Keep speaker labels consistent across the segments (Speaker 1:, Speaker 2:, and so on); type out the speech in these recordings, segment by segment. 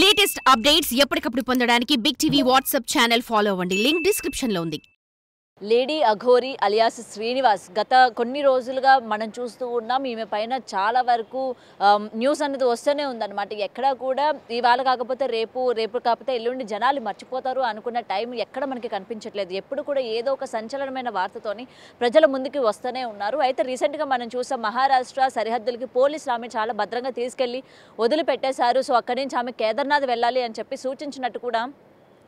Speaker 1: latest updates ఎప్పటికప్పుడు పొందడానికి big TV WhatsApp channel follow అవ్వండి లింక్ డిస్క్రిప్షన్ లో ఉంది లేడీ అఘోరి అలియాస్ శ్రీనివాస్ గత కొన్ని రోజులుగా మనం చూస్తూ ఉన్నాం ఈమె పైన చాలా వరకు న్యూస్ అనేది వస్తూనే ఉందన్నమాట ఎక్కడ కూడా ఇవాళ కాకపోతే రేపు రేపు కాకపోతే ఎల్లుండి జనాలు మర్చిపోతారు అనుకున్న టైం ఎక్కడ మనకి కనిపించట్లేదు ఎప్పుడు కూడా ఏదో ఒక సంచలనమైన వార్తతోని ప్రజల ముందుకి వస్తూనే ఉన్నారు అయితే రీసెంట్గా మనం చూసాం మహారాష్ట్ర సరిహద్దులకి పోలీసులు ఆమె చాలా భద్రంగా తీసుకెళ్ళి వదిలిపెట్టేశారు సో అక్కడి నుంచి ఆమె కేదార్నాథ్ వెళ్ళాలి అని చెప్పి సూచించినట్టు కూడా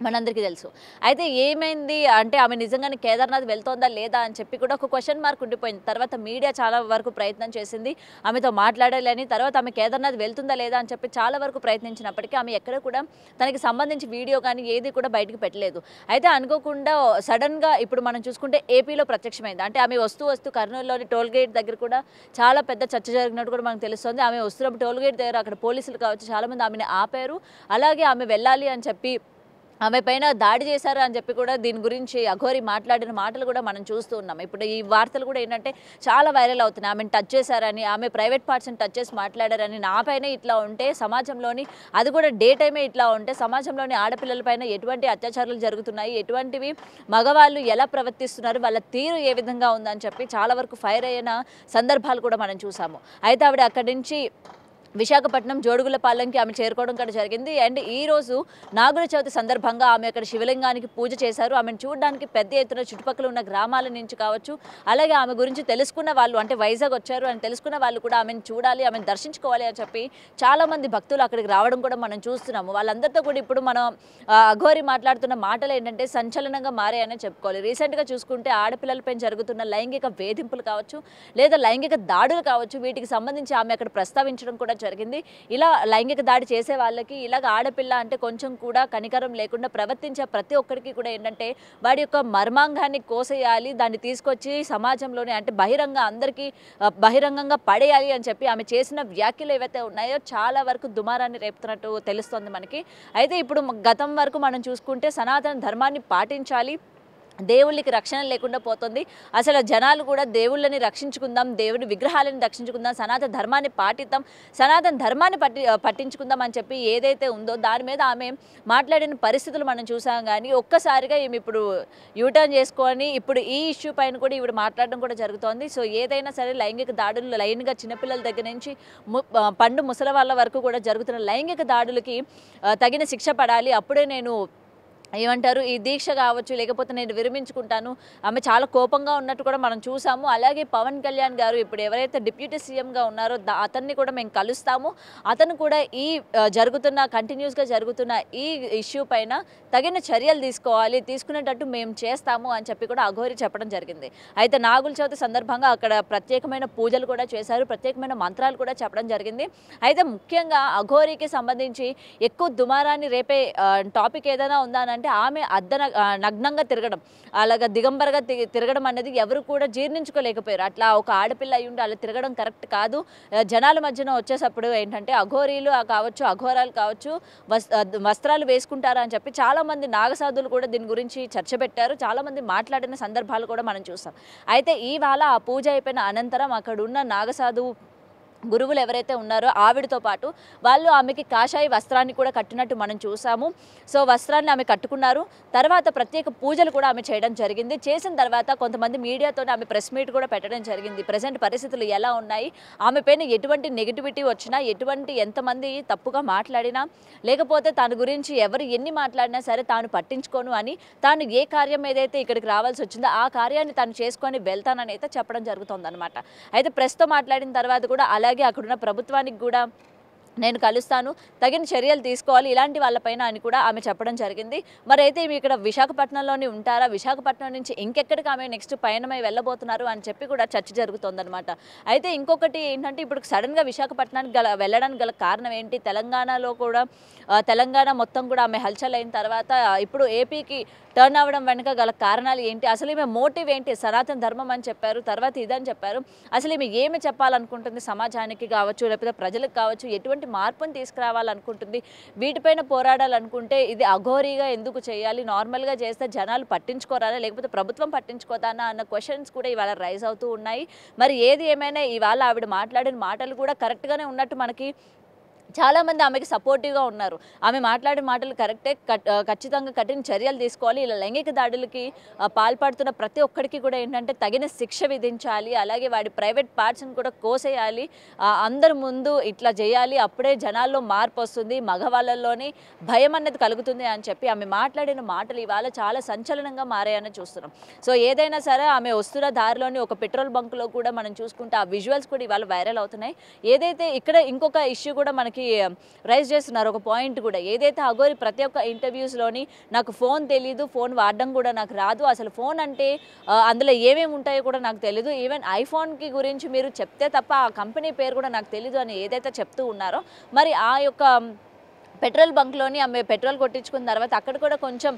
Speaker 1: మనందరికీ తెలుసు అయితే ఏమైంది అంటే ఆమె నిజంగానే కేదార్నాథ్ వెళ్తోందా లేదా అని చెప్పి కూడా ఒక క్వశ్చన్ మార్క్ ఉండిపోయింది తర్వాత మీడియా చాలా వరకు ప్రయత్నం చేసింది ఆమెతో మాట్లాడాలని తర్వాత ఆమె కేదార్నాథ్ వెళ్తుందా లేదా అని చెప్పి చాలా వరకు ప్రయత్నించినప్పటికీ ఆమె ఎక్కడ కూడా తనకి సంబంధించి వీడియో కానీ ఏది కూడా బయటకు పెట్టలేదు అయితే అనుకోకుండా సడన్గా ఇప్పుడు మనం చూసుకుంటే ఏపీలో ప్రత్యక్షమైంది అంటే ఆమె వస్తూ వస్తూ కర్నూలులోని టోల్ గేట్ దగ్గర కూడా చాలా పెద్ద చర్చ జరిగినట్టు కూడా మనకు తెలుస్తుంది ఆమె వస్తున్నప్పుడు టోల్ గేట్ దగ్గర అక్కడ పోలీసులు కావచ్చు చాలామంది ఆమెను ఆపారు అలాగే ఆమె వెళ్ళాలి అని చెప్పి ఆమె పైన దాడి చేశారు అని చెప్పి కూడా దీని గురించి అఘోరి మాట్లాడిన మాటలు కూడా మనం చూస్తూ ఉన్నాం ఇప్పుడు ఈ వార్తలు కూడా ఏంటంటే చాలా వైరల్ అవుతున్నాయి ఆమెను టచ్ చేశారని ఆమె ప్రైవేట్ పార్ట్స్ని టచ్ చేసి మాట్లాడారని నా పైన ఇట్లా ఉంటే సమాజంలోని అది కూడా డే టైమే ఇట్లా ఉంటే సమాజంలోని ఆడపిల్లలపైన ఎటువంటి అత్యాచారాలు జరుగుతున్నాయి ఎటువంటివి మగవాళ్ళు ఎలా ప్రవర్తిస్తున్నారు వాళ్ళ తీరు ఏ విధంగా ఉందని చెప్పి చాలా వరకు ఫైర్ అయిన సందర్భాలు కూడా మనం చూసాము అయితే ఆవిడ అక్కడి నుంచి విశాఖపట్నం జోడుగులపాలెంకి ఆమె చేరుకోవడం కూడా జరిగింది అండ్ ఈ రోజు నాగుల చవితి సందర్భంగా ఆమె అక్కడ శివలింగానికి పూజ చేశారు ఆమెను చూడడానికి పెద్ద ఎత్తున చుట్టుపక్కల ఉన్న గ్రామాల నుంచి కావచ్చు అలాగే ఆమె గురించి తెలుసుకున్న వాళ్ళు అంటే వైజాగ్ వచ్చారు అని తెలుసుకున్న వాళ్ళు కూడా ఆమెను చూడాలి ఆమెను దర్శించుకోవాలి అని చెప్పి చాలామంది భక్తులు అక్కడికి రావడం కూడా మనం చూస్తున్నాము వాళ్ళందరితో కూడా ఇప్పుడు మనం అఘోరి మాట్లాడుతున్న మాటలు ఏంటంటే సంచలనంగా మారాయనే చెప్పుకోవాలి రీసెంట్గా చూసుకుంటే ఆడపిల్లలపై జరుగుతున్న లైంగిక వేధింపులు కావచ్చు లేదా లైంగిక దాడులు కావచ్చు వీటికి సంబంధించి ఆమె అక్కడ ప్రస్తావించడం కూడా జరిగింది ఇలా లైంగిక దాడి చేసే వాళ్ళకి ఇలాగ ఆడపిల్ల అంటే కొంచెం కూడా కనికరం లేకుండా ప్రవర్తించే ప్రతి ఒక్కరికి కూడా ఏంటంటే వాడి యొక్క మర్మాంగాన్ని కోసేయాలి దాన్ని తీసుకొచ్చి సమాజంలోనే అంటే బహిరంగ అందరికీ బహిరంగంగా పడేయాలి అని చెప్పి ఆమె చేసిన వ్యాఖ్యలు ఏవైతే ఉన్నాయో చాలా వరకు దుమారాన్ని రేపుతున్నట్టు తెలుస్తోంది మనకి అయితే ఇప్పుడు గతం వరకు మనం చూసుకుంటే సనాతన ధర్మాన్ని పాటించాలి దేవుళ్ళకి రక్షణ లేకుండా పోతుంది అసలు జనాలు కూడా దేవుళ్ళని రక్షించుకుందాం దేవుని విగ్రహాలను రక్షించుకుందాం సనాతన ధర్మాన్ని పాటిద్దాం సనాతన ధర్మాన్ని పట్టి పట్టించుకుందాం అని చెప్పి ఏదైతే ఉందో దాని మీద ఆమె మాట్లాడిన పరిస్థితులు మనం చూసాం కానీ ఒక్కసారిగా ఈమె ఇప్పుడు యూటర్న్ చేసుకొని ఇప్పుడు ఈ ఇష్యూ పైన కూడా ఈవిడ మాట్లాడడం కూడా జరుగుతోంది సో ఏదైనా సరే లైంగిక దాడులు లైన్గా చిన్నపిల్లల దగ్గర నుంచి పండు ముసలి వాళ్ళ వరకు కూడా జరుగుతున్న లైంగిక దాడులకి తగిన శిక్ష పడాలి అప్పుడే నేను ఏమంటారు ఈ దీక్ష కావచ్చు లేకపోతే నేను విరమించుకుంటాను ఆమె చాలా కోపంగా ఉన్నట్టు కూడా మనం చూసాము అలాగే పవన్ కళ్యాణ్ గారు ఇప్పుడు ఎవరైతే డిప్యూటీ సీఎంగా ఉన్నారో అతన్ని కూడా మేము కలుస్తాము అతను కూడా ఈ జరుగుతున్న కంటిన్యూస్గా జరుగుతున్న ఈ ఇష్యూ పైన తగిన చర్యలు తీసుకోవాలి తీసుకునేటట్టు మేము చేస్తాము అని చెప్పి కూడా అఘోరి చెప్పడం జరిగింది అయితే నాగుల చవితి సందర్భంగా అక్కడ ప్రత్యేకమైన పూజలు కూడా చేశారు ప్రత్యేకమైన మంత్రాలు కూడా చెప్పడం జరిగింది అయితే ముఖ్యంగా అఘోరికి సంబంధించి ఎక్కువ దుమారాన్ని రేపే టాపిక్ ఏదైనా ఉందా అంటే అంటే ఆమె అర్ధ నగ్నంగా తిరగడం అలాగా దిగంబరగా తిరగడం అనేది ఎవరు కూడా జీర్ణించుకోలేకపోయారు అట్లా ఒక ఆడపిల్ల ఉండి అలా తిరగడం కరెక్ట్ కాదు జనాల మధ్యన వచ్చేసప్పుడు ఏంటంటే అఘోరీలు కావచ్చు అఘోరాలు కావచ్చు వస్త్రాలు వేసుకుంటారా అని చెప్పి చాలామంది నాగసాధులు కూడా దీని గురించి చర్చ పెట్టారు చాలామంది మాట్లాడిన సందర్భాలు కూడా మనం చూస్తాం అయితే ఇవాళ ఆ పూజ అయిపోయిన అనంతరం అక్కడ ఉన్న నాగసాధువు గురువులు ఎవరైతే ఉన్నారో ఆవిడతో పాటు వాళ్ళు ఆమెకి కాషాయ వస్త్రాన్ని కూడా కట్టినట్టు మనం చూసాము సో వస్త్రాన్ని ఆమె కట్టుకున్నారు తర్వాత ప్రత్యేక పూజలు కూడా ఆమె చేయడం జరిగింది చేసిన తర్వాత కొంతమంది మీడియాతో ఆమె ప్రెస్ మీట్ కూడా పెట్టడం జరిగింది ప్రజెంట్ పరిస్థితులు ఎలా ఉన్నాయి ఆమె పైన ఎటువంటి నెగిటివిటీ వచ్చినా ఎటువంటి ఎంతమంది తప్పుగా మాట్లాడినా లేకపోతే తన గురించి ఎవరు ఎన్ని మాట్లాడినా సరే తాను పట్టించుకోను అని తాను ఏ కార్యం ఏదైతే ఇక్కడికి రావాల్సి వచ్చిందో ఆ కార్యాన్ని తాను చేసుకొని వెళ్తానని అయితే చెప్పడం జరుగుతుంది అయితే ప్రెస్తో మాట్లాడిన తర్వాత కూడా అలాగే అలాగే అక్కడున్న ప్రభుత్వానికి కూడా నేను కలుస్తాను తగిన చర్యలు తీసుకోవాలి ఇలాంటి వాళ్ళపైన అని కూడా ఆమె చెప్పడం జరిగింది మరైతే మీ ఇక్కడ విశాఖపట్నంలోనే ఉంటారా విశాఖపట్నం నుంచి ఇంకెక్కడికి ఆమె నెక్స్ట్ పయనమై వెళ్ళబోతున్నారు అని చెప్పి కూడా చర్చ జరుగుతోందనమాట అయితే ఇంకొకటి ఏంటంటే ఇప్పుడు సడన్గా విశాఖపట్నానికి గల వెళ్ళడానికి గల కారణం ఏంటి తెలంగాణలో కూడా తెలంగాణ మొత్తం కూడా ఆమె హల్చల్ అయిన తర్వాత ఇప్పుడు ఏపీకి టర్న్ అవ్వడం వెనుక గల కారణాలు ఏంటి అసలు ఈమె మోటివ్ ఏంటి సనాతన ధర్మం అని చెప్పారు తర్వాత ఇదని చెప్పారు అసలు ఈమె ఏమి చెప్పాలనుకుంటుంది సమాజానికి కావచ్చు లేకపోతే ప్రజలకు కావచ్చు ఎటువంటి సమాజంలోకి మార్పును తీసుకురావాలనుకుంటుంది వీటిపైన పోరాడాలనుకుంటే ఇది అఘోరీగా ఎందుకు చేయాలి నార్మల్గా చేస్తే జనాలు పట్టించుకోరాలా లేకపోతే ప్రభుత్వం పట్టించుకోదానా అన్న క్వశ్చన్స్ కూడా ఇవాళ రైజ్ అవుతూ ఉన్నాయి మరి ఏది ఏమైనా ఇవాళ ఆవిడ మాట్లాడిన మాటలు కూడా కరెక్ట్గానే ఉన్నట్టు మనకి చాలామంది ఆమెకి సపోర్టివ్గా ఉన్నారు ఆమె మాట్లాడే మాటలు కరెక్టే ఖచ్చితంగా కఠిన చర్యలు తీసుకోవాలి ఇలా లైంగిక దాడులకి పాల్పడుతున్న ప్రతి ఒక్కరికి కూడా ఏంటంటే తగిన శిక్ష విధించాలి అలాగే వాడి ప్రైవేట్ పార్ట్స్ని కూడా కోసేయాలి అందరి ముందు ఇట్లా చేయాలి అప్పుడే జనాల్లో మార్పు వస్తుంది మగవాళ్ళలోనే భయం అన్నది కలుగుతుంది అని చెప్పి ఆమె మాట్లాడిన మాటలు ఇవాళ చాలా సంచలనంగా మారాయని చూస్తున్నాం సో ఏదైనా సరే ఆమె వస్తున్న దారిలోని ఒక పెట్రోల్ బంక్లో కూడా మనం చూసుకుంటే ఆ విజువల్స్ కూడా ఇవాళ వైరల్ అవుతున్నాయి ఏదైతే ఇక్కడ ఇంకొక ఇష్యూ కూడా మనకి రైజ్ చేస్తున్నారు ఒక పాయింట్ కూడా ఏదైతే అఘోరి ప్రతి ఒక్క ఇంటర్వ్యూస్లోని నాకు ఫోన్ తెలీదు ఫోన్ వాడడం కూడా నాకు రాదు అసలు ఫోన్ అంటే అందులో ఏమేమి ఉంటాయో కూడా నాకు తెలీదు ఈవెన్ ఐఫోన్కి గురించి మీరు చెప్తే తప్ప ఆ కంపెనీ పేరు కూడా నాకు తెలీదు అని ఏదైతే చెప్తూ ఉన్నారో మరి ఆ యొక్క పెట్రోల్ బంక్లోని ఆమె పెట్రోల్ కొట్టించుకున్న తర్వాత అక్కడ కూడా కొంచెం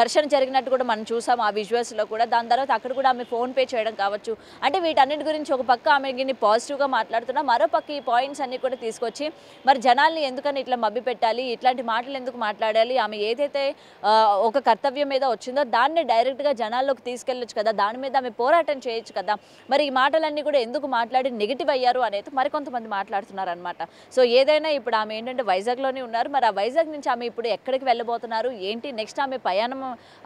Speaker 1: ఘర్షణ జరిగినట్టు కూడా మనం చూసాం ఆ విజువల్స్లో కూడా దాని తర్వాత అక్కడ కూడా ఆమె ఫోన్పే చేయడం కావచ్చు అంటే వీటన్నిటి గురించి ఒక పక్క గిన్ని పాజిటివ్గా మాట్లాడుతున్నా మరో పక్క ఈ పాయింట్స్ అన్నీ కూడా తీసుకొచ్చి మరి జనాల్ని ఎందుకని ఇట్లా మబ్బి పెట్టాలి ఇట్లాంటి మాటలు ఎందుకు మాట్లాడాలి ఆమె ఏదైతే ఒక కర్తవ్యం మీద వచ్చిందో దాన్ని డైరెక్ట్గా జనాల్లోకి తీసుకెళ్ళొచ్చు కదా దాని మీద ఆమె పోరాటం చేయొచ్చు కదా మరి ఈ మాటలన్నీ కూడా ఎందుకు మాట్లాడి నెగిటివ్ అయ్యారు అనేది మరికొంతమంది మాట్లాడుతున్నారనమాట సో ఏదైనా ఇప్పుడు ఆమె ఏంటంటే వైజాగ్లోనే ఉన్నారు మరి ఆ వైజాగ్ నుంచి ఆమె ఇప్పుడు ఎక్కడికి వెళ్ళబోతున్నారు ఏంటి నెక్స్ట్ ఆమె ప్రయాణం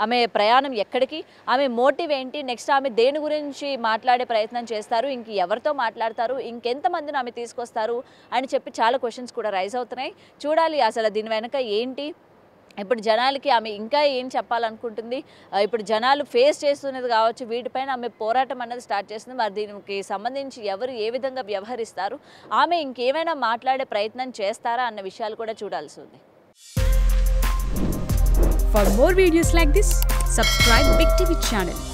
Speaker 1: ఆమె ప్రయాణం ఎక్కడికి ఆమె మోటివ్ ఏంటి నెక్స్ట్ ఆమె దేని గురించి మాట్లాడే ప్రయత్నం చేస్తారు ఇంక ఎవరితో మాట్లాడతారు ఇంకెంతమందిని ఆమె తీసుకొస్తారు అని చెప్పి చాలా క్వశ్చన్స్ కూడా రైజ్ అవుతున్నాయి చూడాలి అసలు దీని వెనక ఏంటి ఇప్పుడు జనాలకి ఆమె ఇంకా ఏం చెప్పాలనుకుంటుంది ఇప్పుడు జనాలు ఫేస్ చేస్తున్నది కావచ్చు వీటిపైన ఆమె పోరాటం అన్నది స్టార్ట్ చేస్తుంది మరి దీనికి సంబంధించి ఎవరు ఏ విధంగా వ్యవహరిస్తారు ఆమె ఇంకేమైనా మాట్లాడే ప్రయత్నం చేస్తారా అన్న విషయాలు కూడా చూడాల్సి ఉంది for more videos like this subscribe big TV channel